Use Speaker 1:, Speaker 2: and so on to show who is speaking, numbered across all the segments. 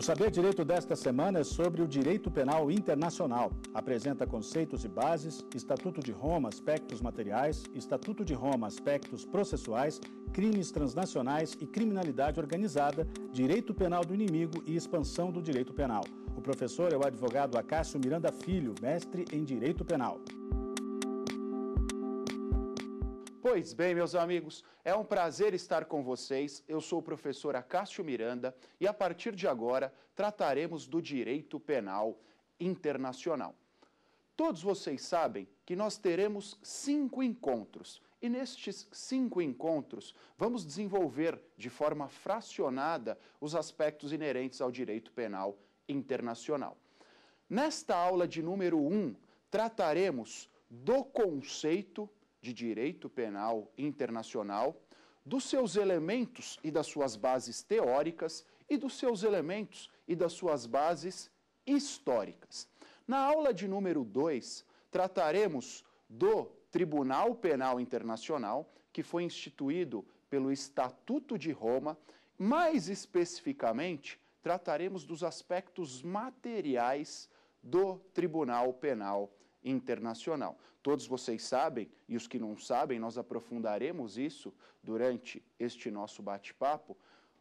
Speaker 1: O Saber Direito desta semana é sobre o direito penal internacional. Apresenta conceitos e bases, Estatuto de Roma, aspectos materiais, Estatuto de Roma, aspectos processuais, crimes transnacionais e criminalidade organizada, direito penal do inimigo e expansão do direito penal. O professor é o advogado Acácio Miranda Filho, mestre em Direito Penal. Pois bem, meus amigos, é um prazer estar com vocês. Eu sou o professor Acácio Miranda e a partir de agora trataremos do direito penal internacional. Todos vocês sabem que nós teremos cinco encontros e nestes cinco encontros vamos desenvolver de forma fracionada os aspectos inerentes ao direito penal internacional. Nesta aula de número um, trataremos do conceito de direito penal internacional, dos seus elementos e das suas bases teóricas e dos seus elementos e das suas bases históricas. Na aula de número 2, trataremos do Tribunal Penal Internacional, que foi instituído pelo Estatuto de Roma, mais especificamente, trataremos dos aspectos materiais do Tribunal Penal Internacional internacional. Todos vocês sabem, e os que não sabem, nós aprofundaremos isso durante este nosso bate-papo.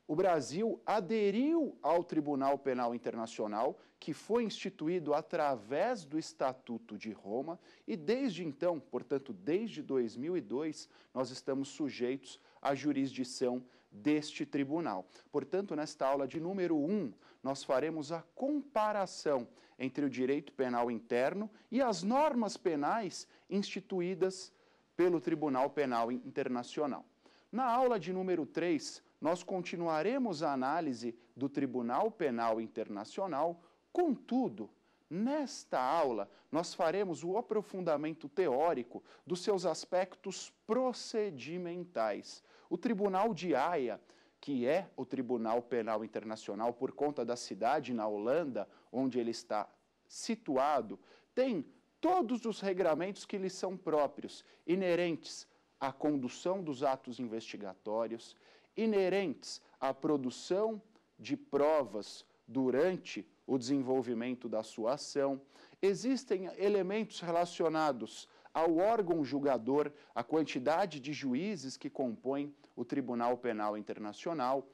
Speaker 1: O Brasil aderiu ao Tribunal Penal Internacional, que foi instituído através do Estatuto de Roma, e desde então, portanto, desde 2002, nós estamos sujeitos à jurisdição deste tribunal. Portanto, nesta aula de número 1, um, nós faremos a comparação entre o direito penal interno e as normas penais instituídas pelo Tribunal Penal Internacional. Na aula de número 3, nós continuaremos a análise do Tribunal Penal Internacional, contudo, Nesta aula, nós faremos o aprofundamento teórico dos seus aspectos procedimentais. O Tribunal de Haia que é o Tribunal Penal Internacional, por conta da cidade na Holanda, onde ele está situado, tem todos os regramentos que lhe são próprios, inerentes à condução dos atos investigatórios, inerentes à produção de provas durante o desenvolvimento da sua ação. Existem elementos relacionados ao órgão julgador, à quantidade de juízes que compõem o Tribunal Penal Internacional.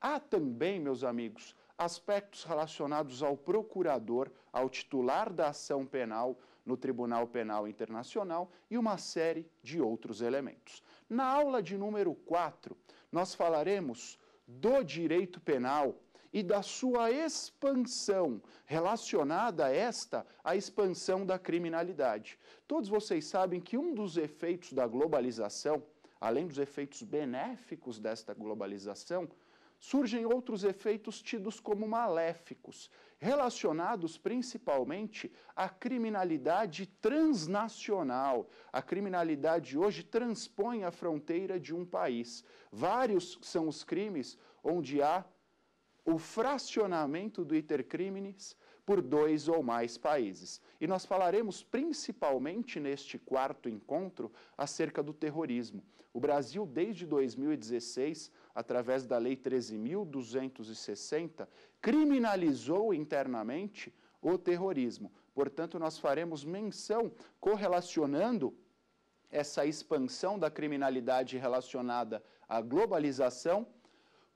Speaker 1: Há também, meus amigos, aspectos relacionados ao procurador, ao titular da ação penal no Tribunal Penal Internacional e uma série de outros elementos. Na aula de número 4, nós falaremos do direito penal e da sua expansão relacionada a esta, a expansão da criminalidade. Todos vocês sabem que um dos efeitos da globalização Além dos efeitos benéficos desta globalização, surgem outros efeitos tidos como maléficos, relacionados principalmente à criminalidade transnacional. A criminalidade hoje transpõe a fronteira de um país. Vários são os crimes onde há o fracionamento do intercrimes por dois ou mais países. E nós falaremos principalmente neste quarto encontro acerca do terrorismo. O Brasil, desde 2016, através da Lei 13.260, criminalizou internamente o terrorismo. Portanto, nós faremos menção correlacionando essa expansão da criminalidade relacionada à globalização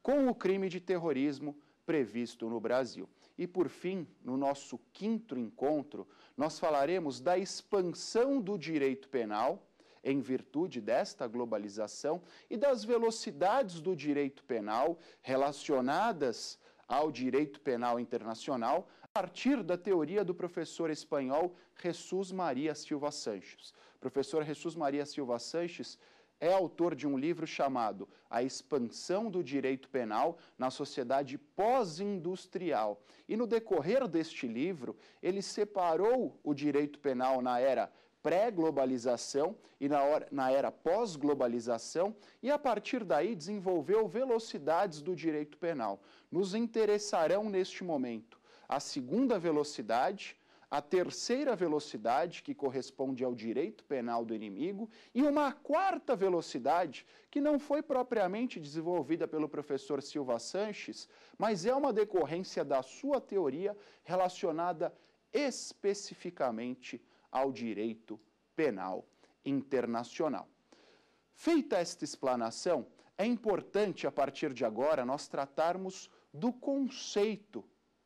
Speaker 1: com o crime de terrorismo previsto no Brasil. E por fim, no nosso quinto encontro, nós falaremos da expansão do direito penal em virtude desta globalização e das velocidades do direito penal relacionadas ao direito penal internacional a partir da teoria do professor espanhol Jesus Maria Silva Sanches. professor Jesus Maria Silva Sanches é autor de um livro chamado A Expansão do Direito Penal na Sociedade Pós-Industrial. E no decorrer deste livro, ele separou o direito penal na era pré-globalização e na, hora, na era pós-globalização, e a partir daí desenvolveu velocidades do direito penal. Nos interessarão neste momento a segunda velocidade, a terceira velocidade, que corresponde ao direito penal do inimigo, e uma quarta velocidade, que não foi propriamente desenvolvida pelo professor Silva Sanches, mas é uma decorrência da sua teoria relacionada especificamente ao direito penal internacional. Feita esta explanação, é importante a partir de agora nós tratarmos do conceito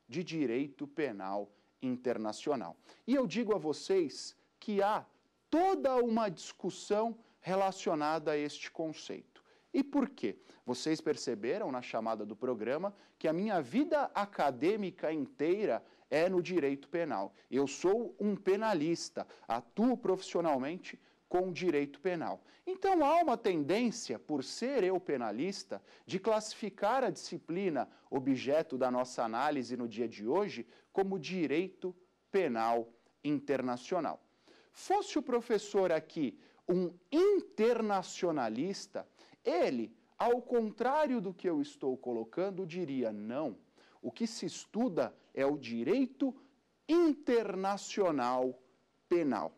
Speaker 1: de direito penal internacional internacional. E eu digo a vocês que há toda uma discussão relacionada a este conceito. E por quê? Vocês perceberam na chamada do programa que a minha vida acadêmica inteira é no direito penal. Eu sou um penalista, atuo profissionalmente com direito penal. Então há uma tendência, por ser eu penalista, de classificar a disciplina objeto da nossa análise no dia de hoje como direito penal internacional. Fosse o professor aqui um internacionalista, ele, ao contrário do que eu estou colocando, diria não. O que se estuda é o direito internacional penal.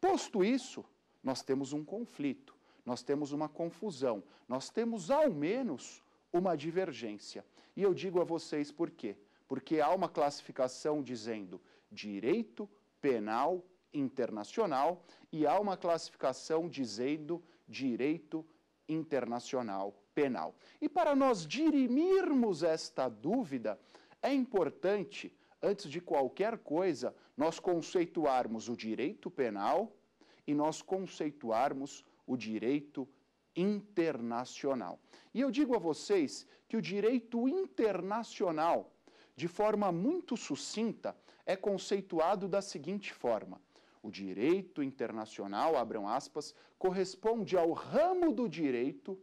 Speaker 1: Posto isso, nós temos um conflito, nós temos uma confusão, nós temos ao menos uma divergência. E eu digo a vocês por quê porque há uma classificação dizendo direito penal internacional e há uma classificação dizendo direito internacional penal. E para nós dirimirmos esta dúvida, é importante, antes de qualquer coisa, nós conceituarmos o direito penal e nós conceituarmos o direito internacional. E eu digo a vocês que o direito internacional de forma muito sucinta, é conceituado da seguinte forma: o direito internacional, abram aspas, corresponde ao ramo do direito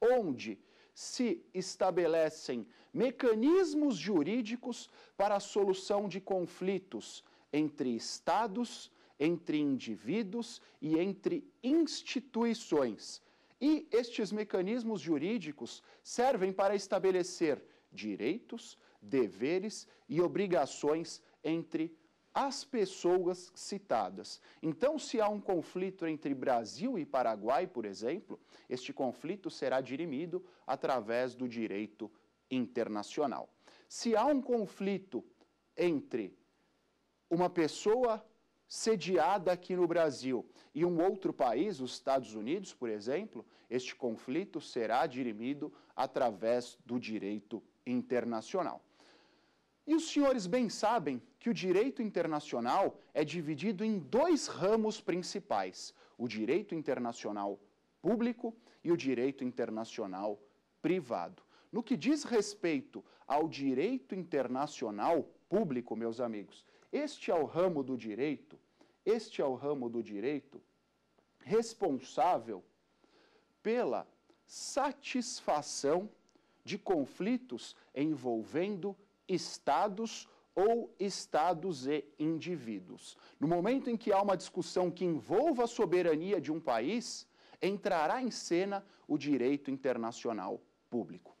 Speaker 1: onde se estabelecem mecanismos jurídicos para a solução de conflitos entre estados, entre indivíduos e entre instituições. E estes mecanismos jurídicos servem para estabelecer direitos, deveres e obrigações entre as pessoas citadas. Então, se há um conflito entre Brasil e Paraguai, por exemplo, este conflito será dirimido através do direito internacional. Se há um conflito entre uma pessoa sediada aqui no Brasil e um outro país, os Estados Unidos, por exemplo, este conflito será dirimido através do direito internacional. E os senhores bem sabem que o direito internacional é dividido em dois ramos principais: o direito internacional público e o direito internacional privado. No que diz respeito ao direito internacional público, meus amigos, este é o ramo do direito, este é o ramo do direito responsável pela satisfação de conflitos envolvendo estados ou estados e indivíduos. No momento em que há uma discussão que envolva a soberania de um país, entrará em cena o direito internacional público.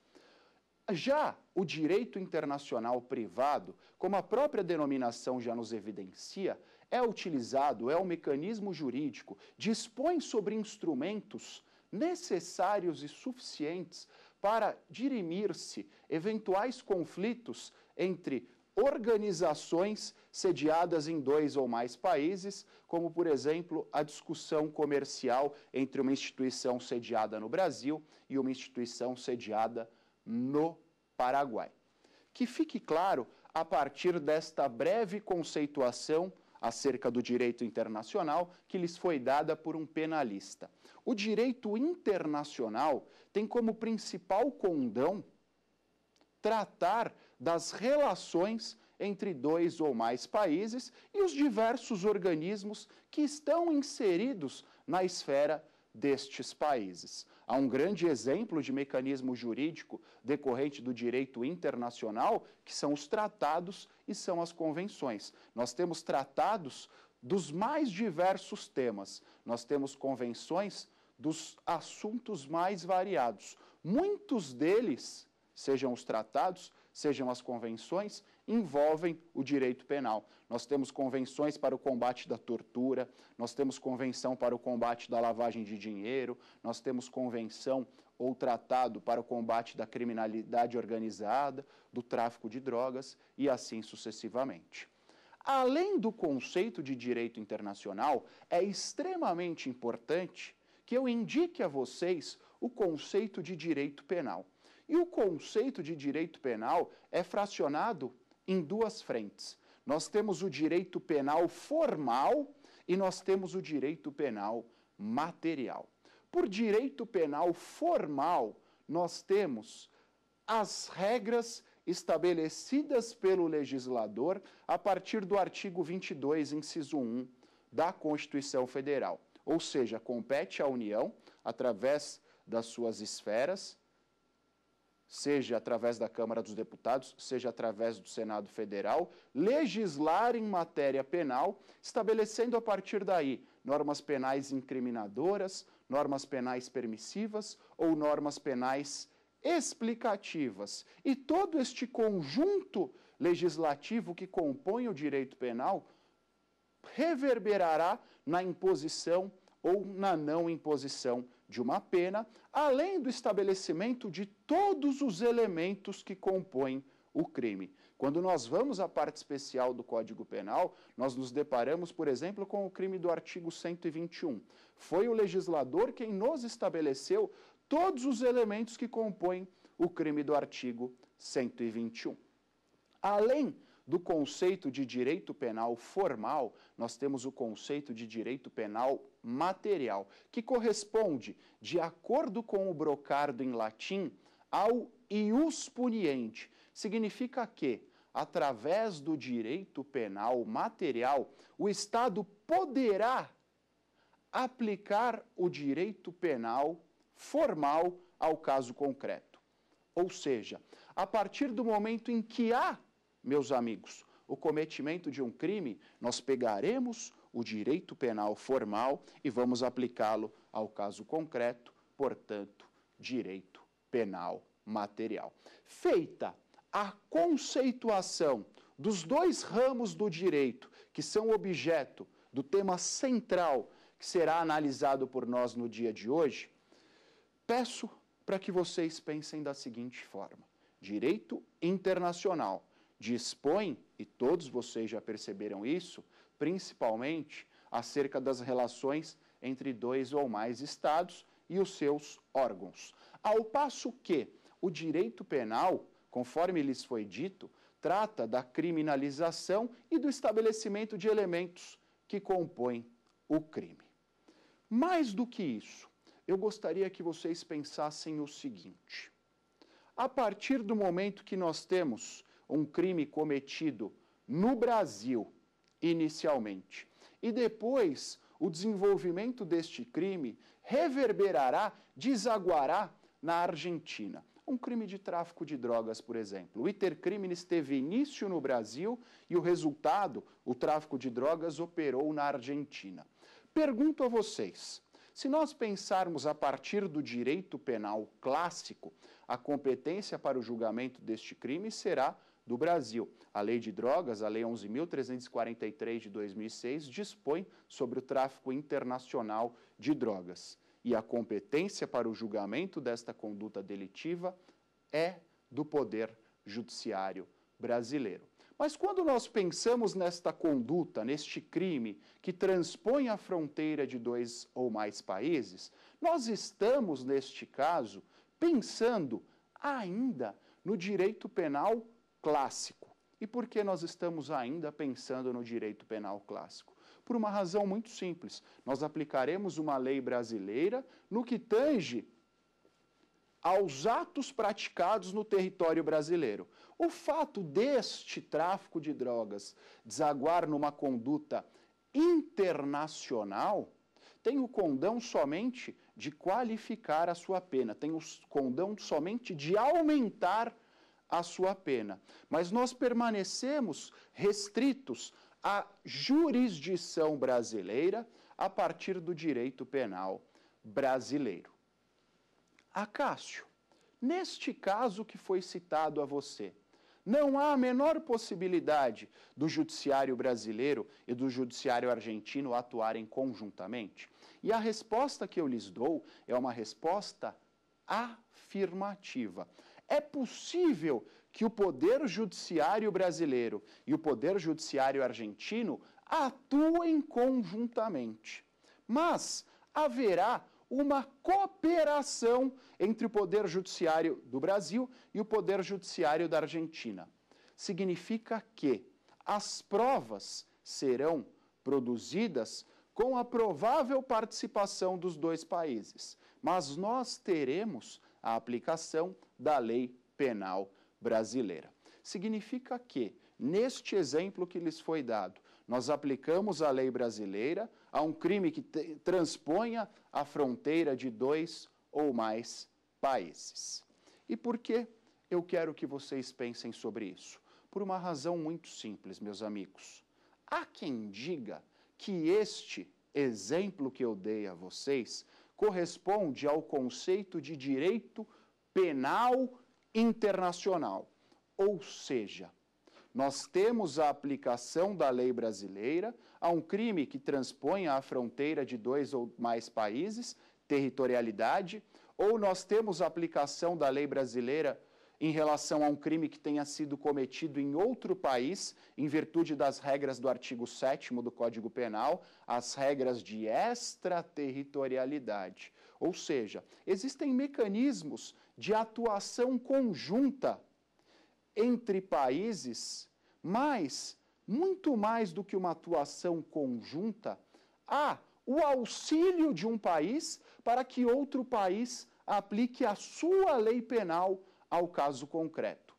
Speaker 1: Já o direito internacional privado, como a própria denominação já nos evidencia, é utilizado, é um mecanismo jurídico, dispõe sobre instrumentos necessários e suficientes para dirimir-se eventuais conflitos entre organizações sediadas em dois ou mais países, como, por exemplo, a discussão comercial entre uma instituição sediada no Brasil e uma instituição sediada no Paraguai. Que fique claro, a partir desta breve conceituação acerca do direito internacional que lhes foi dada por um penalista. O direito internacional tem como principal condão tratar das relações entre dois ou mais países e os diversos organismos que estão inseridos na esfera destes países. Há um grande exemplo de mecanismo jurídico decorrente do direito internacional, que são os tratados e são as convenções. Nós temos tratados dos mais diversos temas, nós temos convenções dos assuntos mais variados. Muitos deles sejam os tratados, sejam as convenções, envolvem o direito penal. Nós temos convenções para o combate da tortura, nós temos convenção para o combate da lavagem de dinheiro, nós temos convenção ou tratado para o combate da criminalidade organizada, do tráfico de drogas e assim sucessivamente. Além do conceito de direito internacional, é extremamente importante que eu indique a vocês o conceito de direito penal. E o conceito de direito penal é fracionado em duas frentes. Nós temos o direito penal formal e nós temos o direito penal material. Por direito penal formal, nós temos as regras estabelecidas pelo legislador a partir do artigo 22, inciso 1 da Constituição Federal. Ou seja, compete à União, através das suas esferas seja através da Câmara dos Deputados, seja através do Senado Federal, legislar em matéria penal, estabelecendo a partir daí normas penais incriminadoras, normas penais permissivas ou normas penais explicativas. E todo este conjunto legislativo que compõe o direito penal reverberará na imposição ou na não imposição de uma pena, além do estabelecimento de todos os elementos que compõem o crime. Quando nós vamos à parte especial do Código Penal, nós nos deparamos, por exemplo, com o crime do artigo 121. Foi o legislador quem nos estabeleceu todos os elementos que compõem o crime do artigo 121. Além do conceito de direito penal formal, nós temos o conceito de direito penal material, que corresponde, de acordo com o Brocardo em latim, ao ius puniente. Significa que, através do direito penal material, o Estado poderá aplicar o direito penal formal ao caso concreto. Ou seja, a partir do momento em que há meus amigos, o cometimento de um crime, nós pegaremos o direito penal formal e vamos aplicá-lo ao caso concreto, portanto, direito penal material. Feita a conceituação dos dois ramos do direito, que são objeto do tema central que será analisado por nós no dia de hoje, peço para que vocês pensem da seguinte forma: direito internacional dispõe, e todos vocês já perceberam isso, principalmente acerca das relações entre dois ou mais estados e os seus órgãos. Ao passo que o direito penal, conforme lhes foi dito, trata da criminalização e do estabelecimento de elementos que compõem o crime. Mais do que isso, eu gostaria que vocês pensassem o seguinte: a partir do momento que nós temos um crime cometido no Brasil, inicialmente. E depois, o desenvolvimento deste crime reverberará, desaguará na Argentina. Um crime de tráfico de drogas, por exemplo. O Intercrimes teve início no Brasil e o resultado, o tráfico de drogas, operou na Argentina. Pergunto a vocês: se nós pensarmos a partir do direito penal clássico, a competência para o julgamento deste crime será do Brasil. A Lei de Drogas, a Lei 11.343 de 2006, dispõe sobre o tráfico internacional de drogas. E a competência para o julgamento desta conduta delitiva é do Poder Judiciário brasileiro. Mas quando nós pensamos nesta conduta, neste crime que transpõe a fronteira de dois ou mais países, nós estamos, neste caso, pensando ainda no direito penal clássico. E por que nós estamos ainda pensando no direito penal clássico? Por uma razão muito simples. Nós aplicaremos uma lei brasileira no que tange aos atos praticados no território brasileiro. O fato deste tráfico de drogas desaguar numa conduta internacional tem o condão somente de qualificar a sua pena, tem o condão somente de aumentar a a sua pena. Mas nós permanecemos restritos à jurisdição brasileira a partir do direito penal brasileiro. Acácio, neste caso que foi citado a você, não há a menor possibilidade do judiciário brasileiro e do judiciário argentino atuarem conjuntamente? E a resposta que eu lhes dou é uma resposta afirmativa. É possível que o poder judiciário brasileiro e o poder judiciário argentino atuem conjuntamente. Mas haverá uma cooperação entre o poder judiciário do Brasil e o poder judiciário da Argentina. Significa que as provas serão produzidas com a provável participação dos dois países, mas nós teremos a aplicação da lei penal brasileira. Significa que, neste exemplo que lhes foi dado, nós aplicamos a lei brasileira a um crime que transponha a fronteira de dois ou mais países. E por que eu quero que vocês pensem sobre isso? Por uma razão muito simples, meus amigos. Há quem diga que este exemplo que eu dei a vocês corresponde ao conceito de direito penal internacional. Ou seja, nós temos a aplicação da lei brasileira a um crime que transpõe a fronteira de dois ou mais países, territorialidade, ou nós temos a aplicação da lei brasileira em relação a um crime que tenha sido cometido em outro país, em virtude das regras do artigo 7 do Código Penal, as regras de extraterritorialidade. Ou seja, existem mecanismos de atuação conjunta entre países, mas, muito mais do que uma atuação conjunta, há o auxílio de um país para que outro país aplique a sua lei penal ao caso concreto.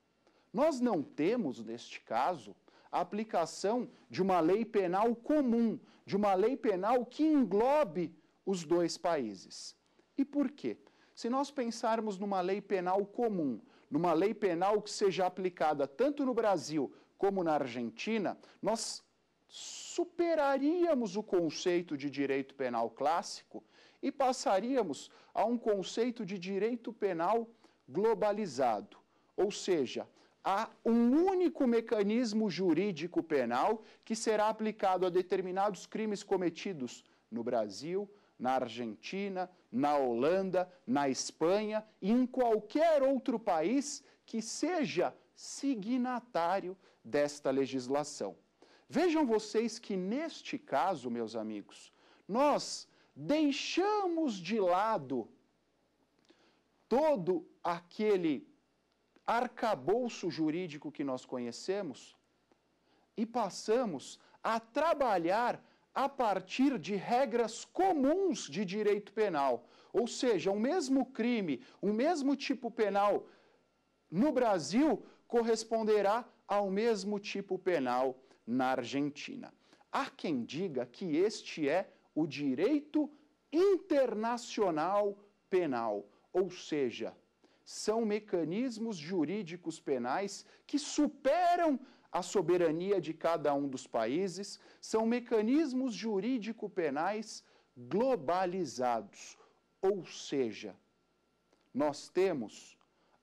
Speaker 1: Nós não temos, neste caso, a aplicação de uma lei penal comum, de uma lei penal que englobe os dois países. E por quê? Se nós pensarmos numa lei penal comum, numa lei penal que seja aplicada tanto no Brasil como na Argentina, nós superaríamos o conceito de direito penal clássico e passaríamos a um conceito de direito penal globalizado, ou seja, há um único mecanismo jurídico penal que será aplicado a determinados crimes cometidos no Brasil, na Argentina, na Holanda, na Espanha e em qualquer outro país que seja signatário desta legislação. Vejam vocês que neste caso, meus amigos, nós deixamos de lado todo aquele arcabouço jurídico que nós conhecemos e passamos a trabalhar a partir de regras comuns de direito penal. Ou seja, o mesmo crime, o mesmo tipo penal no Brasil corresponderá ao mesmo tipo penal na Argentina. Há quem diga que este é o direito internacional penal, ou seja, são mecanismos jurídicos penais que superam a soberania de cada um dos países, são mecanismos jurídico-penais globalizados. Ou seja, nós temos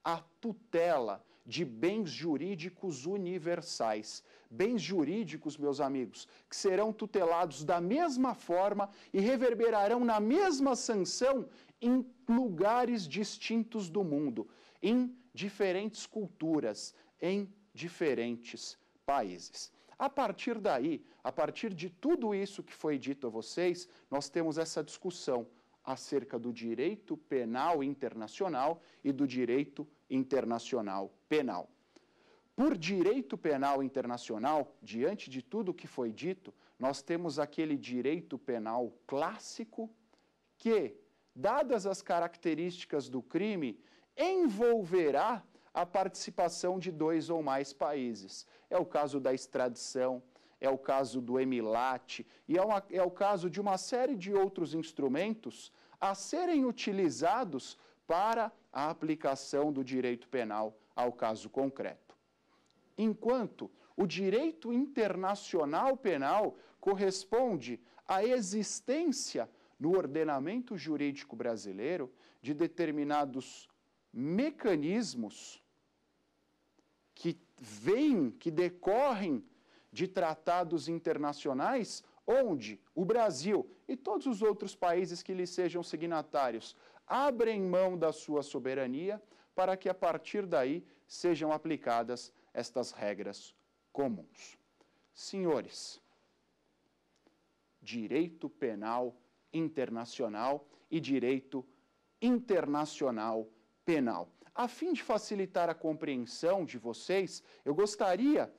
Speaker 1: a tutela de bens jurídicos universais. Bens jurídicos, meus amigos, que serão tutelados da mesma forma e reverberarão na mesma sanção em lugares distintos do mundo, em diferentes culturas, em diferentes países. A partir daí, a partir de tudo isso que foi dito a vocês, nós temos essa discussão acerca do direito penal internacional e do direito internacional penal. Por direito penal internacional, diante de tudo o que foi dito, nós temos aquele direito penal clássico que dadas as características do crime, envolverá a participação de dois ou mais países. É o caso da extradição, é o caso do emilate e é, uma, é o caso de uma série de outros instrumentos a serem utilizados para a aplicação do direito penal ao caso concreto. Enquanto o direito internacional penal corresponde à existência no ordenamento jurídico brasileiro de determinados mecanismos que vêm, que decorrem de tratados internacionais onde o Brasil e todos os outros países que lhe sejam signatários abrem mão da sua soberania para que a partir daí sejam aplicadas estas regras comuns. Senhores, direito penal internacional e direito internacional penal. A fim de facilitar a compreensão de vocês, eu gostaria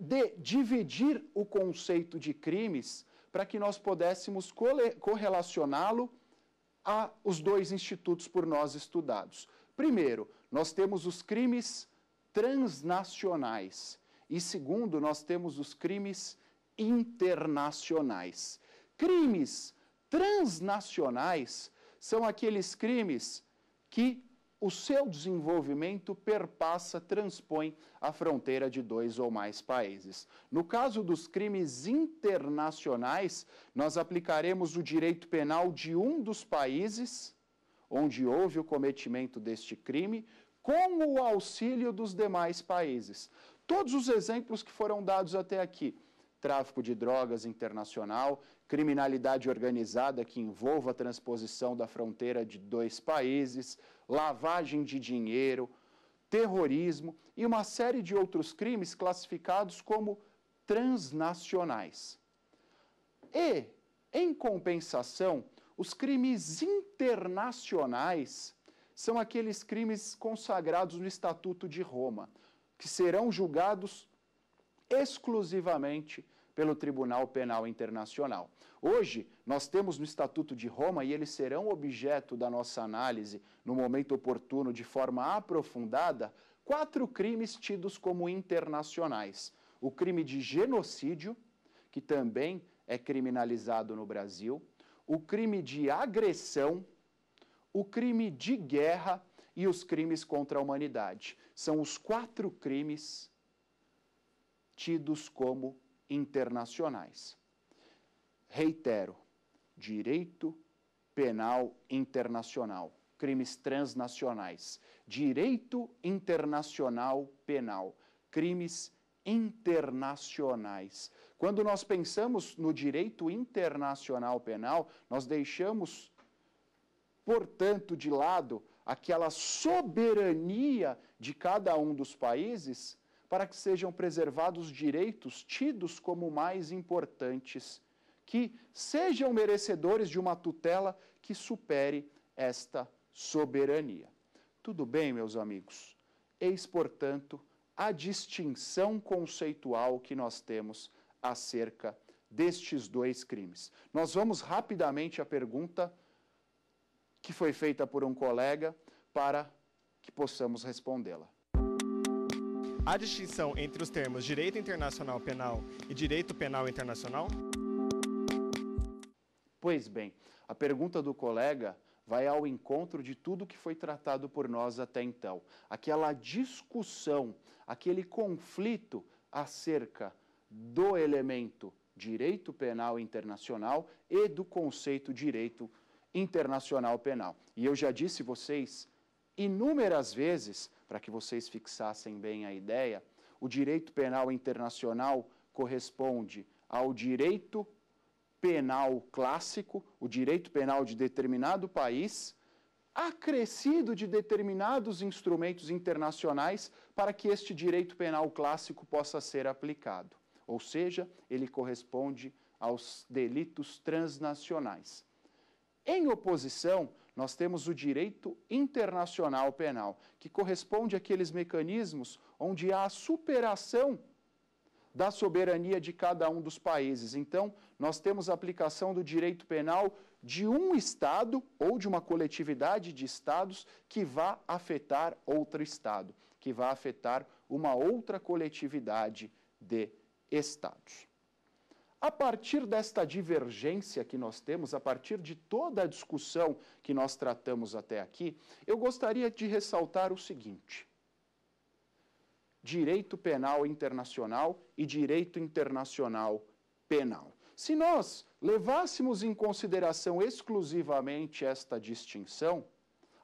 Speaker 1: de dividir o conceito de crimes para que nós pudéssemos correlacioná-lo aos dois institutos por nós estudados. Primeiro, nós temos os crimes transnacionais e segundo, nós temos os crimes internacionais. Crimes transnacionais são aqueles crimes que o seu desenvolvimento perpassa, transpõe a fronteira de dois ou mais países. No caso dos crimes internacionais, nós aplicaremos o direito penal de um dos países onde houve o cometimento deste crime, com o auxílio dos demais países. Todos os exemplos que foram dados até aqui tráfico de drogas internacional, criminalidade organizada que envolva a transposição da fronteira de dois países, lavagem de dinheiro, terrorismo e uma série de outros crimes classificados como transnacionais. E, em compensação, os crimes internacionais são aqueles crimes consagrados no Estatuto de Roma, que serão julgados exclusivamente pelo Tribunal Penal Internacional. Hoje, nós temos no Estatuto de Roma, e eles serão objeto da nossa análise no momento oportuno de forma aprofundada, quatro crimes tidos como internacionais: o crime de genocídio, que também é criminalizado no Brasil, o crime de agressão, o crime de guerra e os crimes contra a humanidade. São os quatro crimes tidos como internacionais. Reitero, direito penal internacional, crimes transnacionais, direito internacional penal, crimes internacionais. Quando nós pensamos no direito internacional penal, nós deixamos, portanto, de lado aquela soberania de cada um dos países para que sejam preservados direitos tidos como mais importantes, que sejam merecedores de uma tutela que supere esta soberania. Tudo bem, meus amigos? Eis, portanto, a distinção conceitual que nós temos acerca destes dois crimes. Nós vamos rapidamente à pergunta que foi feita por um colega para que possamos respondê-la. A distinção entre os termos direito internacional penal e direito penal internacional? Pois bem, a pergunta do colega vai ao encontro de tudo que foi tratado por nós até então. Aquela discussão, aquele conflito acerca do elemento direito penal internacional e do conceito direito internacional penal. E eu já disse vocês inúmeras vezes para que vocês fixassem bem a ideia, o direito penal internacional corresponde ao direito penal clássico, o direito penal de determinado país, acrescido de determinados instrumentos internacionais para que este direito penal clássico possa ser aplicado. Ou seja, ele corresponde aos delitos transnacionais. Em oposição, nós temos o direito internacional penal, que corresponde àqueles mecanismos onde há a superação da soberania de cada um dos países. Então, nós temos a aplicação do direito penal de um Estado ou de uma coletividade de Estados que vá afetar outro Estado, que vá afetar uma outra coletividade de Estados. A partir desta divergência que nós temos, a partir de toda a discussão que nós tratamos até aqui, eu gostaria de ressaltar o seguinte: direito penal internacional e direito internacional penal. Se nós levássemos em consideração exclusivamente esta distinção,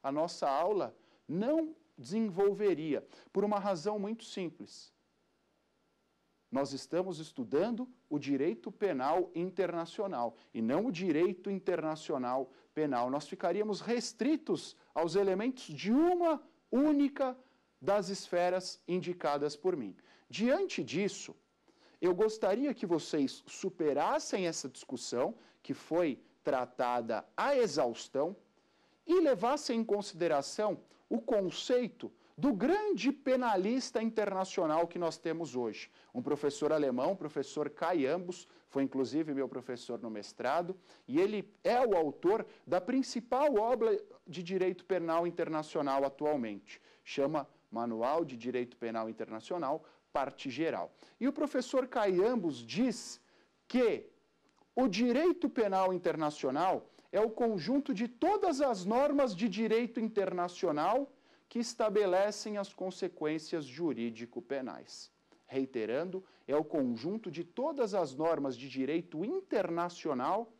Speaker 1: a nossa aula não desenvolveria, por uma razão muito simples. Nós estamos estudando o direito penal internacional e não o direito internacional penal. Nós ficaríamos restritos aos elementos de uma única das esferas indicadas por mim. Diante disso, eu gostaria que vocês superassem essa discussão, que foi tratada à exaustão, e levassem em consideração o conceito do grande penalista internacional que nós temos hoje. Um professor alemão, professor Kai Ambos, foi inclusive meu professor no mestrado, e ele é o autor da principal obra de direito penal internacional atualmente. Chama Manual de Direito Penal Internacional, parte geral. E o professor Kai Ambos diz que o direito penal internacional é o conjunto de todas as normas de direito internacional que estabelecem as consequências jurídico-penais. Reiterando, é o conjunto de todas as normas de direito internacional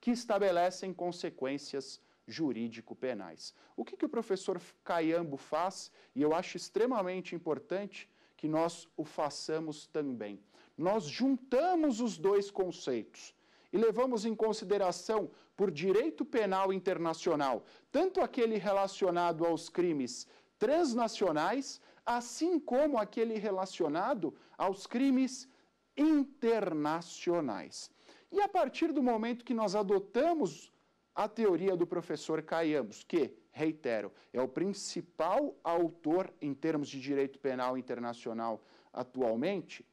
Speaker 1: que estabelecem consequências jurídico-penais. O que, que o professor Caiambo faz, e eu acho extremamente importante que nós o façamos também. Nós juntamos os dois conceitos e levamos em consideração, por direito penal internacional, tanto aquele relacionado aos crimes transnacionais, assim como aquele relacionado aos crimes internacionais. E a partir do momento que nós adotamos a teoria do professor Caiamos, que, reitero, é o principal autor em termos de direito penal internacional atualmente,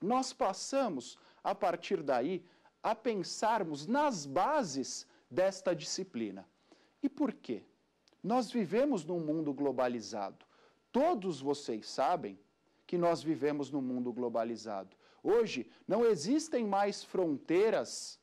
Speaker 1: nós passamos, a partir daí, a pensarmos nas bases desta disciplina. E por quê? Nós vivemos num mundo globalizado. Todos vocês sabem que nós vivemos num mundo globalizado. Hoje não existem mais fronteiras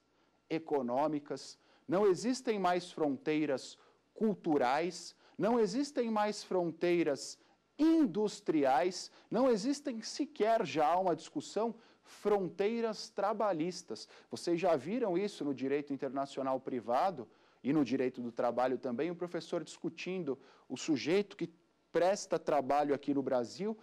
Speaker 1: econômicas, não existem mais fronteiras culturais, não existem mais fronteiras industriais, não existem sequer já uma discussão fronteiras trabalhistas. Vocês já viram isso no direito internacional privado e no direito do trabalho também, o professor discutindo o sujeito que presta trabalho aqui no Brasil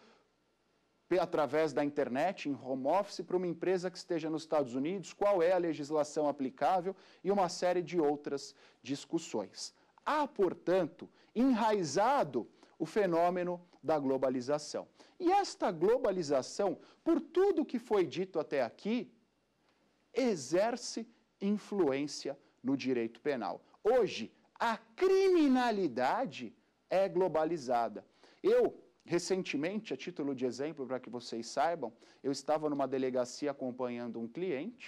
Speaker 1: através da internet, em home office, para uma empresa que esteja nos Estados Unidos, qual é a legislação aplicável e uma série de outras discussões. Há, portanto, enraizado o fenômeno da globalização. E esta globalização, por tudo que foi dito até aqui, exerce influência no direito penal. Hoje, a criminalidade é globalizada. Eu, recentemente, a título de exemplo, para que vocês saibam, eu estava numa delegacia acompanhando um cliente.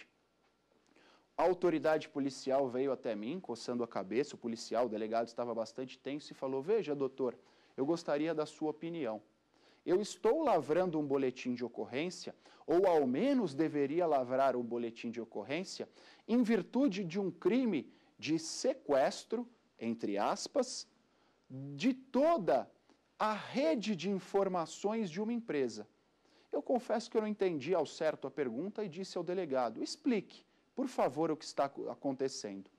Speaker 1: A autoridade policial veio até mim, coçando a cabeça, o policial, o delegado estava bastante tenso e falou: Veja, doutor, eu gostaria da sua opinião. Eu estou lavrando um boletim de ocorrência, ou ao menos deveria lavrar um boletim de ocorrência, em virtude de um crime de sequestro, entre aspas, de toda a rede de informações de uma empresa. Eu confesso que eu não entendi ao certo a pergunta e disse ao delegado: explique, por favor, o que está acontecendo.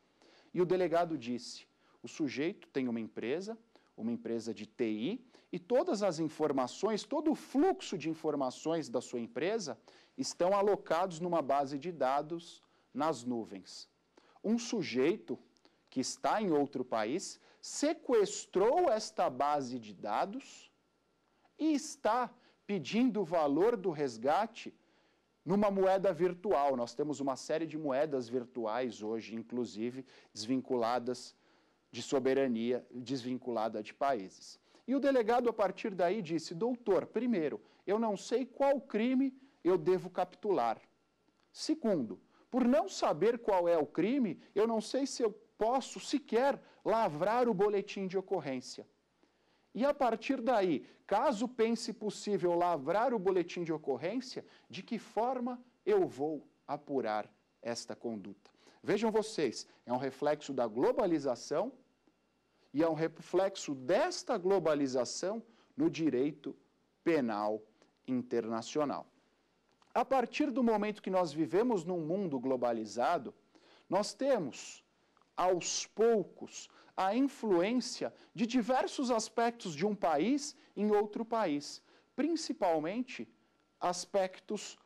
Speaker 1: E o delegado disse: o sujeito tem uma empresa uma empresa de TI, e todas as informações, todo o fluxo de informações da sua empresa estão alocados numa base de dados nas nuvens. Um sujeito que está em outro país sequestrou esta base de dados e está pedindo o valor do resgate numa moeda virtual. Nós temos uma série de moedas virtuais hoje, inclusive desvinculadas de soberania desvinculada de países. E o delegado, a partir daí, disse: Doutor, primeiro, eu não sei qual crime eu devo capitular. Segundo, por não saber qual é o crime, eu não sei se eu posso sequer lavrar o boletim de ocorrência. E a partir daí, caso pense possível lavrar o boletim de ocorrência, de que forma eu vou apurar esta conduta? Vejam vocês, é um reflexo da globalização e é um reflexo desta globalização no direito penal internacional. A partir do momento que nós vivemos num mundo globalizado, nós temos, aos poucos, a influência de diversos aspectos de um país em outro país, principalmente aspectos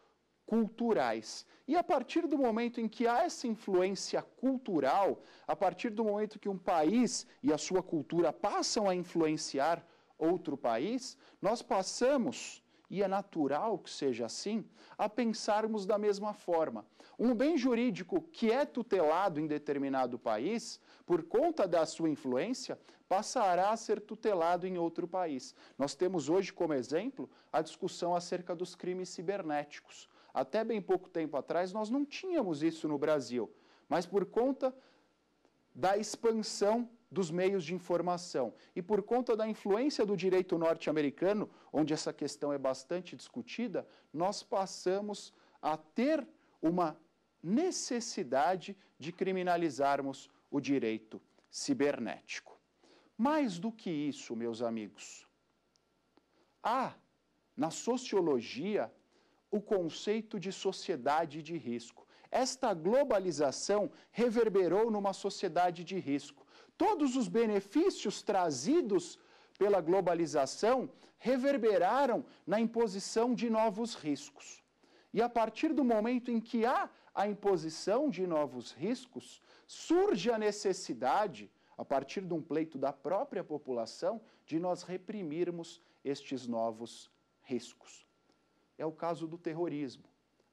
Speaker 1: culturais. E a partir do momento em que há essa influência cultural, a partir do momento que um país e a sua cultura passam a influenciar outro país, nós passamos, e é natural que seja assim, a pensarmos da mesma forma. Um bem jurídico que é tutelado em determinado país, por conta da sua influência, passará a ser tutelado em outro país. Nós temos hoje como exemplo a discussão acerca dos crimes cibernéticos. Até bem pouco tempo atrás, nós não tínhamos isso no Brasil, mas por conta da expansão dos meios de informação e por conta da influência do direito norte-americano, onde essa questão é bastante discutida, nós passamos a ter uma necessidade de criminalizarmos o direito cibernético. Mais do que isso, meus amigos, há na sociologia o conceito de sociedade de risco. Esta globalização reverberou numa sociedade de risco. Todos os benefícios trazidos pela globalização reverberaram na imposição de novos riscos. E a partir do momento em que há a imposição de novos riscos, surge a necessidade, a partir de um pleito da própria população, de nós reprimirmos estes novos riscos é o caso do terrorismo.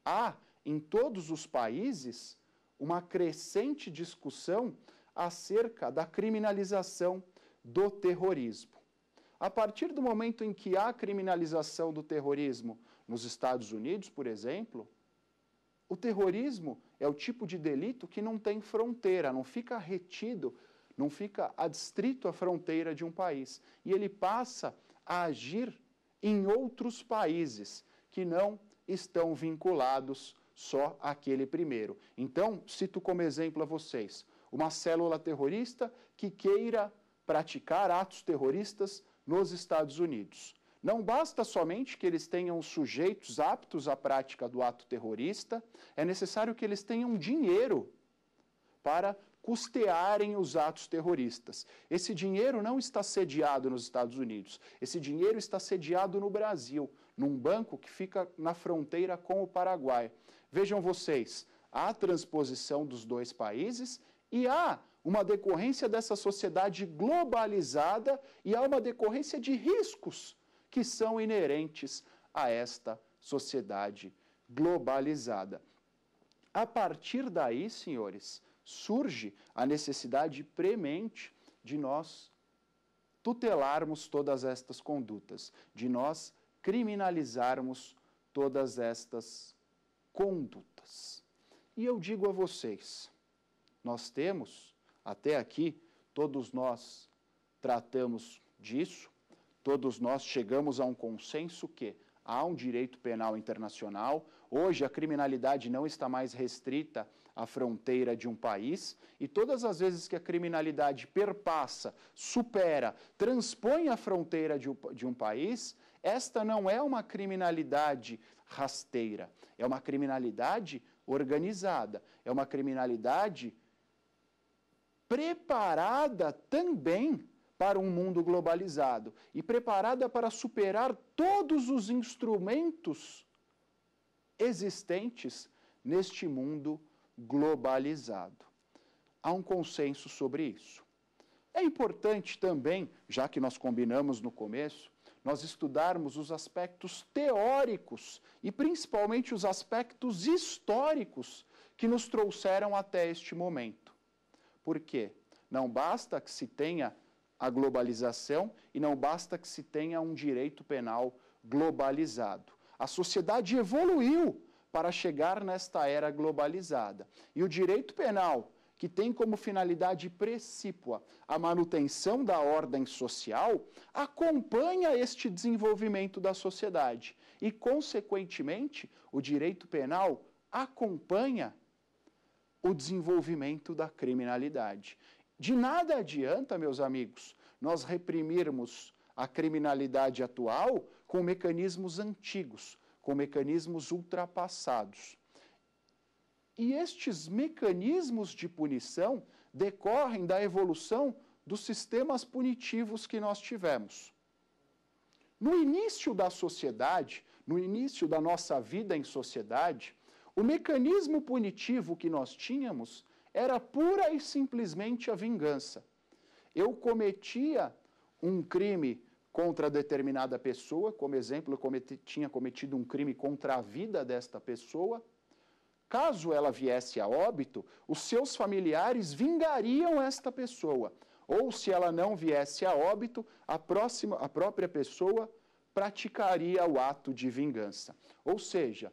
Speaker 1: Há, em todos os países, uma crescente discussão acerca da criminalização do terrorismo. A partir do momento em que há criminalização do terrorismo nos Estados Unidos, por exemplo, o terrorismo é o tipo de delito que não tem fronteira, não fica retido, não fica adstrito à fronteira de um país. E ele passa a agir em outros países, que não estão vinculados só àquele primeiro. Então, cito como exemplo a vocês uma célula terrorista que queira praticar atos terroristas nos Estados Unidos. Não basta somente que eles tenham sujeitos aptos à prática do ato terrorista, é necessário que eles tenham dinheiro para custearem os atos terroristas. Esse dinheiro não está sediado nos Estados Unidos, esse dinheiro está sediado no Brasil, num banco que fica na fronteira com o Paraguai. Vejam vocês, há transposição dos dois países e há uma decorrência dessa sociedade globalizada e há uma decorrência de riscos que são inerentes a esta sociedade globalizada. A partir daí, senhores, surge a necessidade premente de nós tutelarmos todas estas condutas, de nós criminalizarmos todas estas condutas. E eu digo a vocês, nós temos, até aqui, todos nós tratamos disso, todos nós chegamos a um consenso que há um direito penal internacional, hoje a criminalidade não está mais restrita a fronteira de um país e todas as vezes que a criminalidade perpassa, supera, transpõe a fronteira de um país, esta não é uma criminalidade rasteira, é uma criminalidade organizada, é uma criminalidade preparada também para um mundo globalizado e preparada para superar todos os instrumentos existentes neste mundo globalizado globalizado. Há um consenso sobre isso. É importante também, já que nós combinamos no começo, nós estudarmos os aspectos teóricos e principalmente os aspectos históricos que nos trouxeram até este momento. Por quê? Não basta que se tenha a globalização e não basta que se tenha um direito penal globalizado. A sociedade evoluiu para chegar nesta era globalizada. E o direito penal, que tem como finalidade precípua a manutenção da ordem social, acompanha este desenvolvimento da sociedade e, consequentemente, o direito penal acompanha o desenvolvimento da criminalidade. De nada adianta, meus amigos, nós reprimirmos a criminalidade atual com mecanismos antigos, com mecanismos ultrapassados. E estes mecanismos de punição decorrem da evolução dos sistemas punitivos que nós tivemos. No início da sociedade, no início da nossa vida em sociedade, o mecanismo punitivo que nós tínhamos era pura e simplesmente a vingança. Eu cometia um crime contra determinada pessoa, como exemplo, cometi, tinha cometido um crime contra a vida desta pessoa, caso ela viesse a óbito, os seus familiares vingariam esta pessoa. Ou se ela não viesse a óbito, a, próxima, a própria pessoa praticaria o ato de vingança. Ou seja,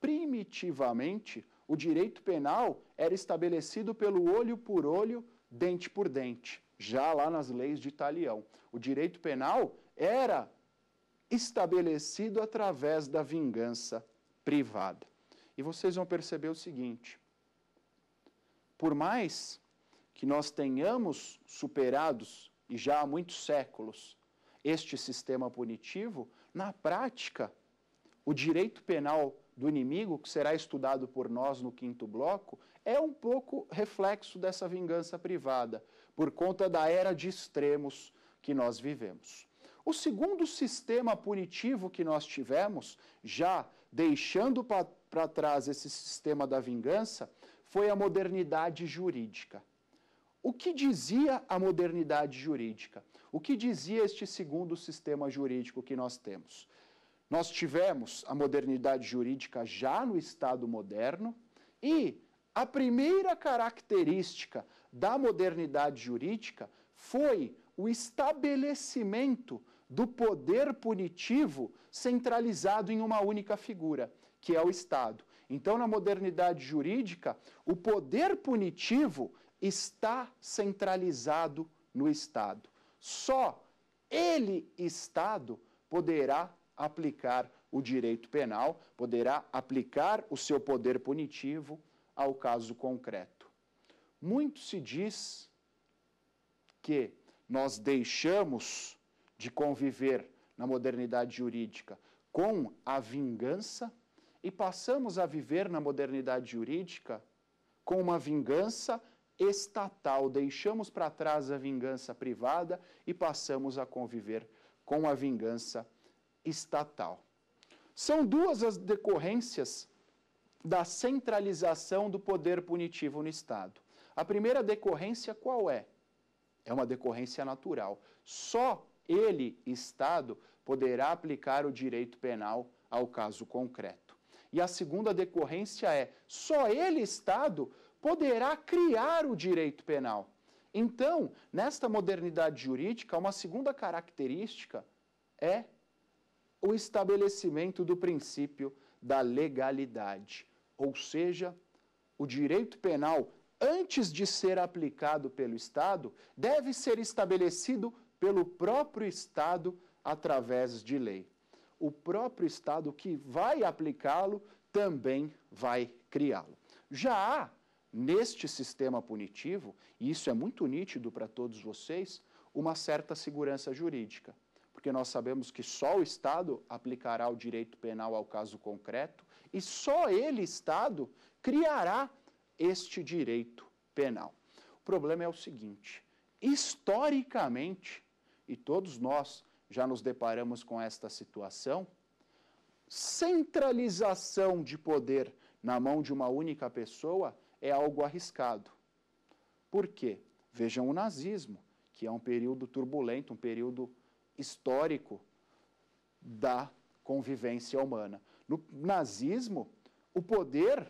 Speaker 1: primitivamente, o direito penal era estabelecido pelo olho por olho, dente por dente já lá nas leis de Italião. O direito penal era estabelecido através da vingança privada. E vocês vão perceber o seguinte: por mais que nós tenhamos superados, e já há muitos séculos, este sistema punitivo, na prática, o direito penal do inimigo, que será estudado por nós no quinto bloco, é um pouco reflexo dessa vingança privada por conta da era de extremos que nós vivemos. O segundo sistema punitivo que nós tivemos, já deixando para trás esse sistema da vingança, foi a modernidade jurídica. O que dizia a modernidade jurídica? O que dizia este segundo sistema jurídico que nós temos? Nós tivemos a modernidade jurídica já no Estado moderno e a primeira característica da modernidade jurídica foi o estabelecimento do poder punitivo centralizado em uma única figura, que é o Estado. Então, na modernidade jurídica, o poder punitivo está centralizado no Estado. Só ele, Estado, poderá aplicar o direito penal, poderá aplicar o seu poder punitivo ao caso concreto. Muito se diz que nós deixamos de conviver na modernidade jurídica com a vingança e passamos a viver na modernidade jurídica com uma vingança estatal. Deixamos para trás a vingança privada e passamos a conviver com a vingança estatal. São duas as decorrências da centralização do poder punitivo no Estado. A primeira decorrência qual é? É uma decorrência natural. Só ele, Estado, poderá aplicar o direito penal ao caso concreto. E a segunda decorrência é: só ele, Estado, poderá criar o direito penal. Então, nesta modernidade jurídica, uma segunda característica é o estabelecimento do princípio da legalidade ou seja, o direito penal, antes de ser aplicado pelo Estado, deve ser estabelecido pelo próprio Estado através de lei. O próprio Estado que vai aplicá-lo também vai criá-lo. Já há, neste sistema punitivo, e isso é muito nítido para todos vocês, uma certa segurança jurídica, porque nós sabemos que só o Estado aplicará o direito penal ao caso concreto e só ele, Estado, criará este direito penal. O problema é o seguinte: historicamente, e todos nós já nos deparamos com esta situação, centralização de poder na mão de uma única pessoa é algo arriscado. Por quê? Vejam o nazismo, que é um período turbulento, um período histórico da convivência humana. No nazismo, o poder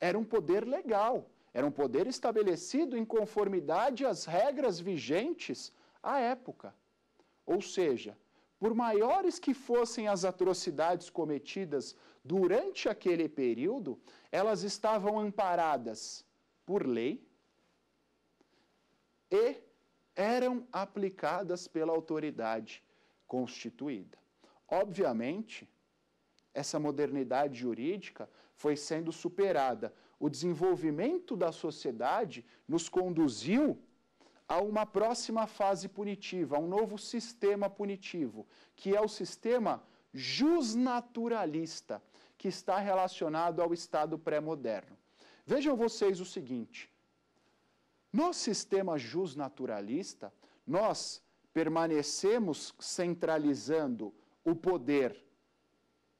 Speaker 1: era um poder legal, era um poder estabelecido em conformidade às regras vigentes à época. Ou seja, por maiores que fossem as atrocidades cometidas durante aquele período, elas estavam amparadas por lei e eram aplicadas pela autoridade constituída. Obviamente, essa modernidade jurídica foi sendo superada. O desenvolvimento da sociedade nos conduziu a uma próxima fase punitiva, a um novo sistema punitivo, que é o sistema jusnaturalista, que está relacionado ao Estado pré-moderno. Vejam vocês o seguinte: no sistema jusnaturalista, nós permanecemos centralizando o poder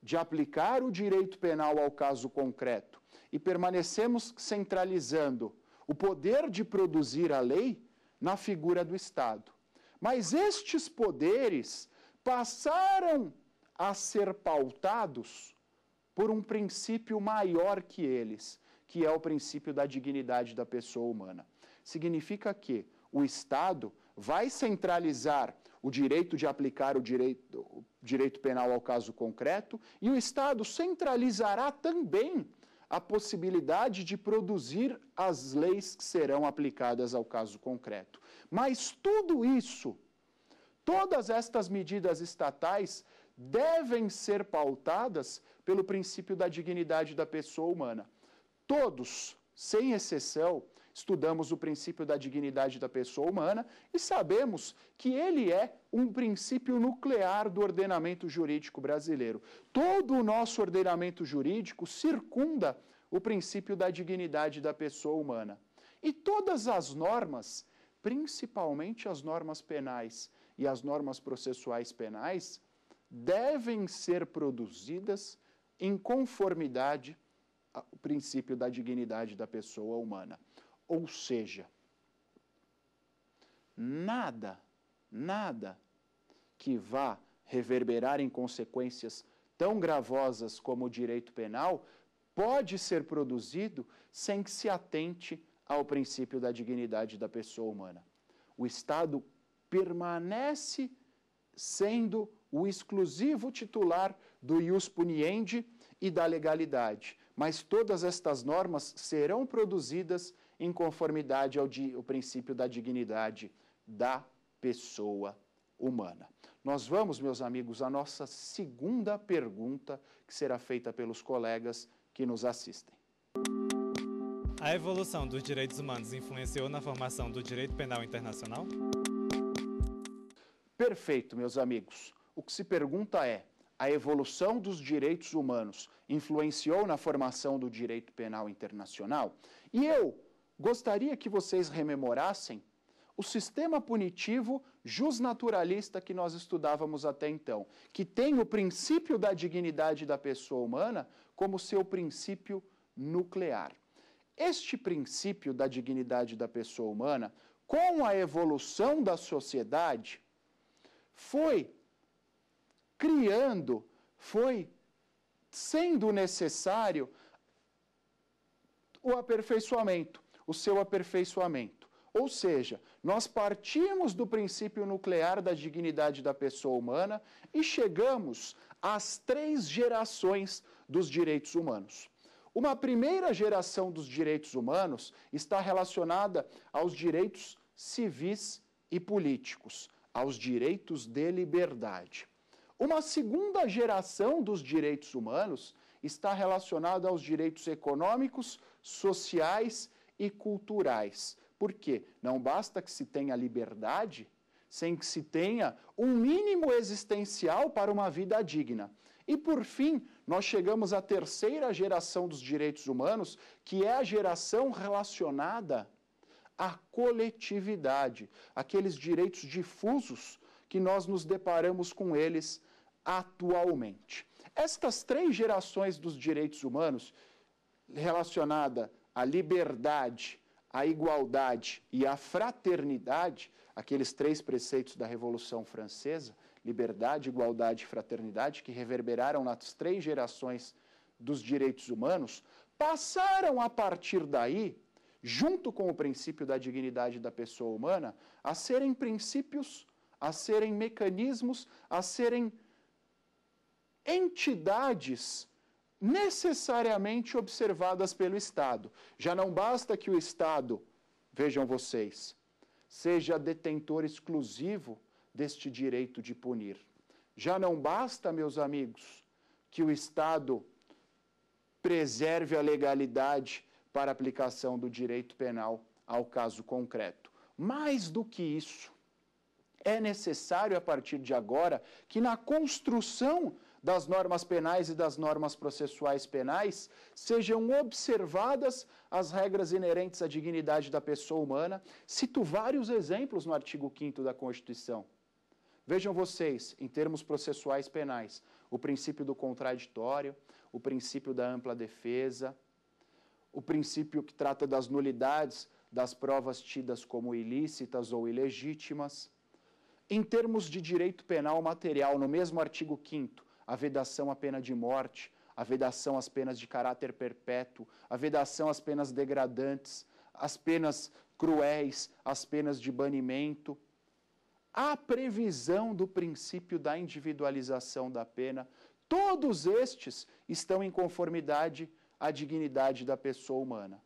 Speaker 1: de aplicar o direito penal ao caso concreto e permanecemos centralizando o poder de produzir a lei na figura do Estado. Mas estes poderes passaram a ser pautados por um princípio maior que eles, que é o princípio da dignidade da pessoa humana. Significa que o Estado vai centralizar o direito de aplicar o direito, o direito penal ao caso concreto, e o Estado centralizará também a possibilidade de produzir as leis que serão aplicadas ao caso concreto. Mas tudo isso, todas estas medidas estatais, devem ser pautadas pelo princípio da dignidade da pessoa humana. Todos, sem exceção, estudamos o princípio da dignidade da pessoa humana e sabemos que ele é um princípio nuclear do ordenamento jurídico brasileiro. Todo o nosso ordenamento jurídico circunda o princípio da dignidade da pessoa humana. E todas as normas, principalmente as normas penais e as normas processuais penais, devem ser produzidas em conformidade ao princípio da dignidade da pessoa humana. Ou seja, nada, nada que vá reverberar em consequências tão gravosas como o direito penal pode ser produzido sem que se atente ao princípio da dignidade da pessoa humana. O Estado permanece sendo o exclusivo titular do ius puniendi e da legalidade, mas todas estas normas serão produzidas em conformidade ao, di, ao princípio da dignidade da pessoa humana. Nós vamos, meus amigos, à nossa segunda pergunta, que será feita pelos colegas que nos assistem. A evolução dos direitos humanos influenciou na formação do direito penal internacional? Perfeito, meus amigos. O que se pergunta é: a evolução dos direitos humanos influenciou na formação do direito penal internacional? E eu gostaria que vocês rememorassem o sistema punitivo justnaturalista que nós estudávamos até então, que tem o princípio da dignidade da pessoa humana como seu princípio nuclear. Este princípio da dignidade da pessoa humana, com a evolução da sociedade, foi criando, foi sendo necessário o aperfeiçoamento o seu aperfeiçoamento. Ou seja, nós partimos do princípio nuclear da dignidade da pessoa humana e chegamos às três gerações dos direitos humanos. Uma primeira geração dos direitos humanos está relacionada aos direitos civis e políticos, aos direitos de liberdade. Uma segunda geração dos direitos humanos está relacionada aos direitos econômicos, sociais e culturais. Por quê? Não basta que se tenha liberdade sem que se tenha um mínimo existencial para uma vida digna. E por fim, nós chegamos à terceira geração dos direitos humanos, que é a geração relacionada à coletividade, aqueles direitos difusos que nós nos deparamos com eles atualmente. Estas três gerações dos direitos humanos, relacionada a liberdade, a igualdade e a fraternidade, aqueles três preceitos da Revolução Francesa, liberdade, igualdade e fraternidade, que reverberaram nas três gerações dos direitos humanos, passaram a partir daí, junto com o princípio da dignidade da pessoa humana, a serem princípios, a serem mecanismos, a serem entidades necessariamente observadas pelo Estado. Já não basta que o Estado, vejam vocês, seja detentor exclusivo deste direito de punir. Já não basta, meus amigos, que o Estado preserve a legalidade para aplicação do direito penal ao caso concreto. Mais do que isso, é necessário a partir de agora que na construção das normas penais e das normas processuais penais, sejam observadas as regras inerentes à dignidade da pessoa humana. Cito vários exemplos no artigo 5 da Constituição. Vejam vocês, em termos processuais penais, o princípio do contraditório, o princípio da ampla defesa, o princípio que trata das nulidades das provas tidas como ilícitas ou ilegítimas. Em termos de direito penal material, no mesmo artigo 5 a vedação à pena de morte, a vedação às penas de caráter perpétuo, a vedação às penas degradantes, às penas cruéis, às penas de banimento. A previsão do princípio da individualização da pena, todos estes estão em conformidade à dignidade da pessoa humana.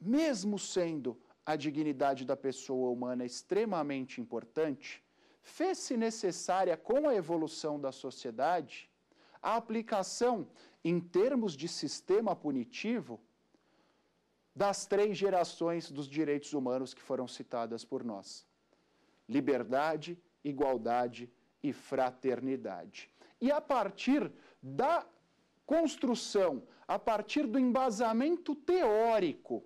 Speaker 1: Mesmo sendo a dignidade da pessoa humana extremamente importante, fez-se necessária com a evolução da sociedade a aplicação, em termos de sistema punitivo, das três gerações dos direitos humanos que foram citadas por nós: liberdade, igualdade e fraternidade. E a partir da construção, a partir do embasamento teórico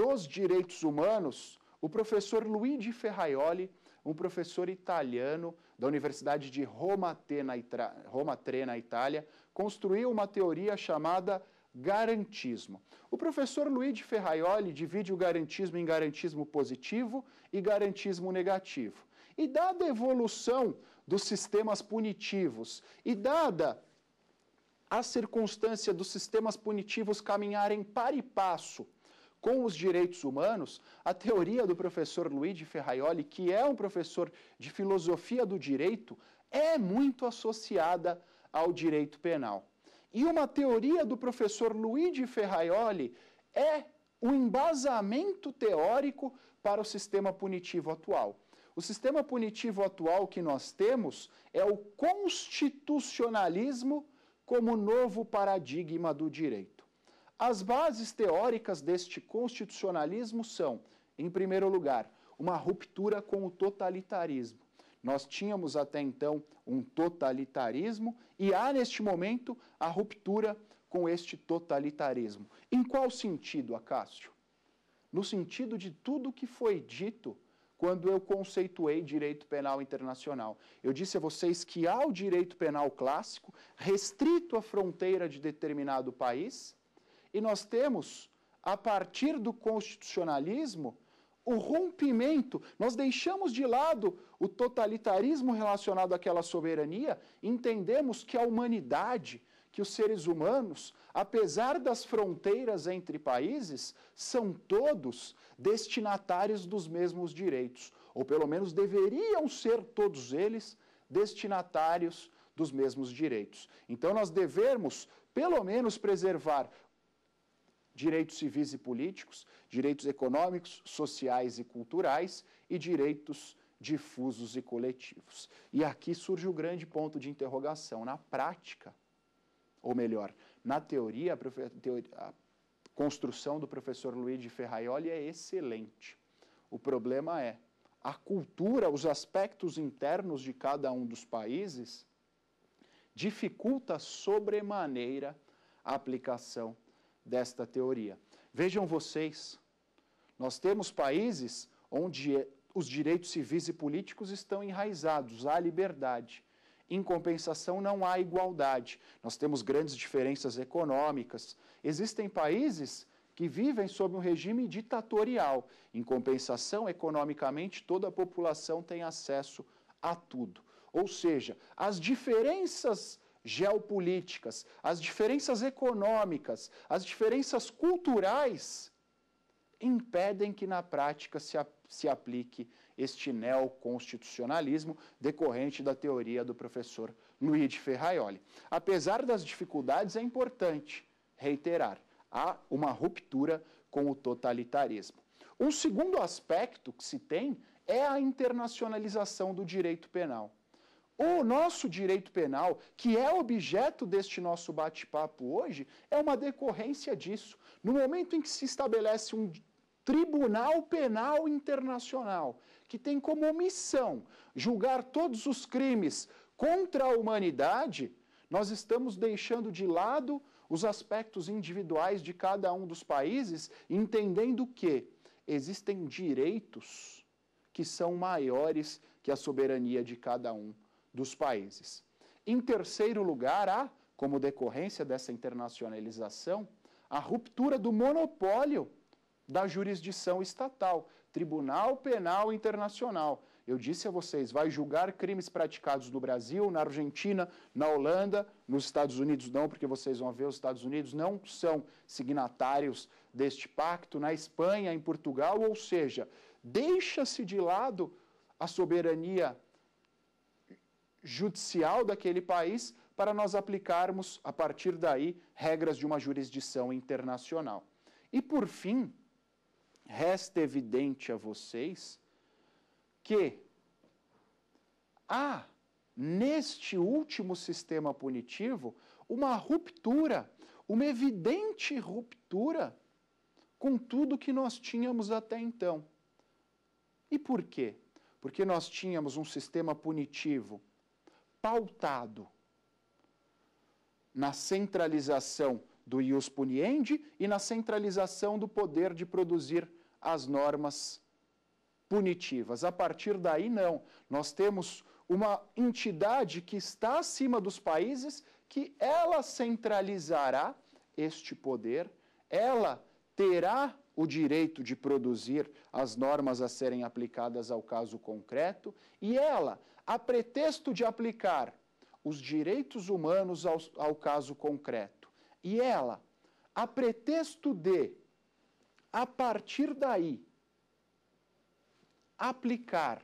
Speaker 1: dos direitos humanos, o professor Luigi Ferraioli um professor italiano da Universidade de Roma, na Itra... Roma Tre, na Itália, construiu uma teoria chamada garantismo. O professor Luigi Ferraioli divide o garantismo em garantismo positivo e garantismo negativo. E dada a evolução dos sistemas punitivos e dada a circunstância dos sistemas punitivos caminharem par e passo com os direitos humanos, a teoria do professor Luigi Ferraioli, que é um professor de filosofia do direito, é muito associada ao direito penal. E uma teoria do professor Luigi Ferraioli é o embasamento teórico para o sistema punitivo atual. O sistema punitivo atual que nós temos é o constitucionalismo como novo paradigma do direito. As bases teóricas deste constitucionalismo são, em primeiro lugar, uma ruptura com o totalitarismo. Nós tínhamos até então um totalitarismo e há neste momento a ruptura com este totalitarismo. Em qual sentido, Acácio? No sentido de tudo que foi dito quando eu conceituei direito penal internacional. Eu disse a vocês que há o direito penal clássico, restrito à fronteira de determinado país, e nós temos, a partir do constitucionalismo, o rompimento, nós deixamos de lado o totalitarismo relacionado àquela soberania, entendemos que a humanidade, que os seres humanos, apesar das fronteiras entre países, são todos destinatários dos mesmos direitos, ou pelo menos deveriam ser todos eles destinatários dos mesmos direitos. Então nós devemos, pelo menos, preservar direitos civis e políticos, direitos econômicos, sociais e culturais e direitos difusos e coletivos. E aqui surge o grande ponto de interrogação. Na prática, ou melhor, na teoria, a, construção do professor Luiz de Ferraioli é excelente. O problema é a cultura, os aspectos internos de cada um dos países dificulta sobremaneira a aplicação desta teoria. Vejam vocês, nós temos países onde os direitos civis e políticos estão enraizados, há liberdade. Em compensação, não há igualdade. Nós temos grandes diferenças econômicas. Existem países que vivem sob um regime ditatorial. Em compensação, economicamente, toda a população tem acesso a tudo. Ou seja, as diferenças geopolíticas, as diferenças econômicas, as diferenças culturais impedem que na prática se, a, se aplique este neoconstitucionalismo decorrente da teoria do professor Luigi Ferraioli. Apesar das dificuldades, é importante reiterar, há uma ruptura com o totalitarismo. Um segundo aspecto que se tem é a internacionalização do direito penal. O nosso direito penal, que é objeto deste nosso bate-papo hoje, é uma decorrência disso. No momento em que se estabelece um Tribunal Penal Internacional, que tem como missão julgar todos os crimes contra a humanidade, nós estamos deixando de lado os aspectos individuais de cada um dos países, entendendo que existem direitos que são maiores que a soberania de cada um dos países. Em terceiro lugar, há, como decorrência dessa internacionalização, a ruptura do monopólio da jurisdição estatal, Tribunal Penal Internacional. Eu disse a vocês, vai julgar crimes praticados no Brasil, na Argentina, na Holanda, nos Estados Unidos não, porque vocês vão ver, os Estados Unidos não são signatários deste pacto, na Espanha, em Portugal, ou seja, deixa-se de lado a soberania judicial daquele país para nós aplicarmos, a partir daí, regras de uma jurisdição internacional. E, por fim, resta evidente a vocês que há, neste último sistema punitivo, uma ruptura, uma evidente ruptura com tudo que nós tínhamos até então. E por quê? Porque nós tínhamos um sistema punitivo pautado na centralização do ius puniendi e na centralização do poder de produzir as normas punitivas. A partir daí, não. Nós temos uma entidade que está acima dos países, que ela centralizará este poder, ela terá o direito de produzir as normas a serem aplicadas ao caso concreto e ela, a pretexto de aplicar os direitos humanos ao, ao caso concreto. E ela, a pretexto de, a partir daí, aplicar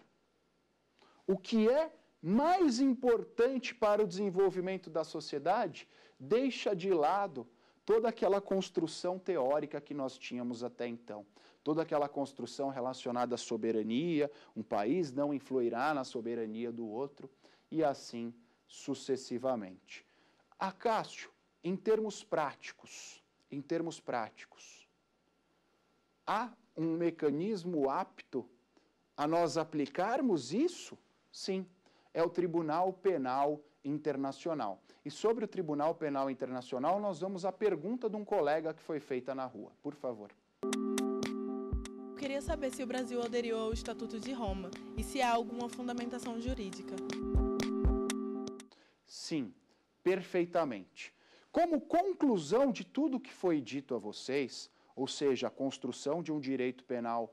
Speaker 1: o que é mais importante para o desenvolvimento da sociedade, deixa de lado toda aquela construção teórica que nós tínhamos até então, toda aquela construção relacionada à soberania, um país não influirá na soberania do outro e assim sucessivamente. Acácio, em termos práticos, em termos práticos, há um mecanismo apto a nós aplicarmos isso? Sim, é o Tribunal Penal Internacional. E sobre o Tribunal Penal Internacional, nós vamos à pergunta de um colega que foi feita na rua. Por favor. Eu queria saber se o Brasil aderiu ao Estatuto de Roma e se há alguma fundamentação jurídica. Sim, perfeitamente. Como conclusão de tudo que foi dito a vocês, ou seja, a construção de um direito penal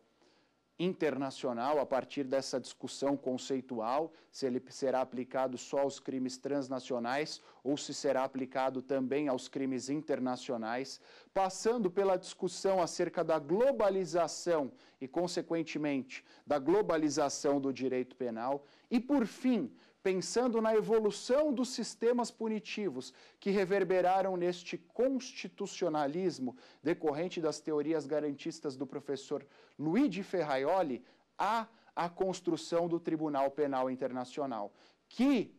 Speaker 1: internacional a partir dessa discussão conceitual, se ele será aplicado só aos crimes transnacionais ou se será aplicado também aos crimes internacionais, passando pela discussão acerca da globalização e, consequentemente, da globalização do direito penal, e, por fim, pensando na evolução dos sistemas punitivos que reverberaram neste constitucionalismo decorrente das teorias garantistas do professor Luigi Ferraioli, há a construção do Tribunal Penal Internacional, que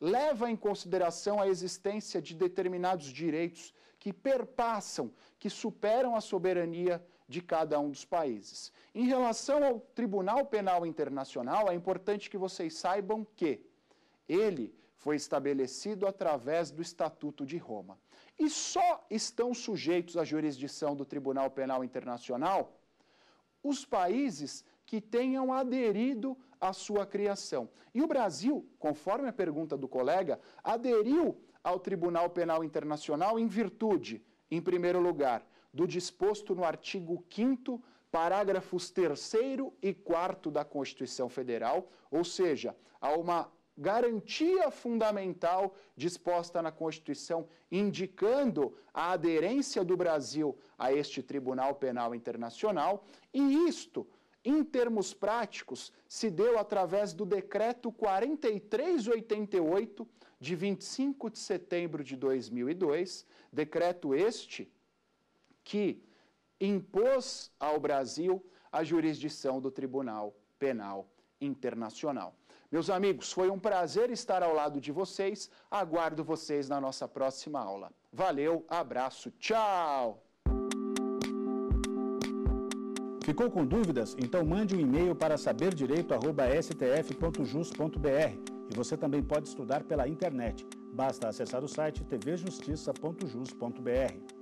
Speaker 1: leva em consideração a existência de determinados direitos que perpassam, que superam a soberania de cada um dos países. Em relação ao Tribunal Penal Internacional, é importante que vocês saibam que ele foi estabelecido através do Estatuto de Roma. E só estão sujeitos à jurisdição do Tribunal Penal Internacional os países que tenham aderido à sua criação. E o Brasil, conforme a pergunta do colega, aderiu ao Tribunal Penal Internacional em virtude, em primeiro lugar, do disposto no artigo 5 parágrafos 3 e 4 da Constituição Federal, ou seja, a uma garantia fundamental disposta na Constituição, indicando a aderência do Brasil a este Tribunal Penal Internacional, e isto, em termos práticos, se deu através do Decreto 4388, de 25 de setembro de 2002, decreto este que impôs ao Brasil a jurisdição do Tribunal Penal Internacional. Meus amigos, foi um prazer estar ao lado de vocês. Aguardo vocês na nossa próxima aula. Valeu, abraço, tchau! Ficou com dúvidas? Então mande um e-mail para saberdireito.stf.jus.br e você também pode estudar pela internet. Basta acessar o site tvjustiça.jus.br.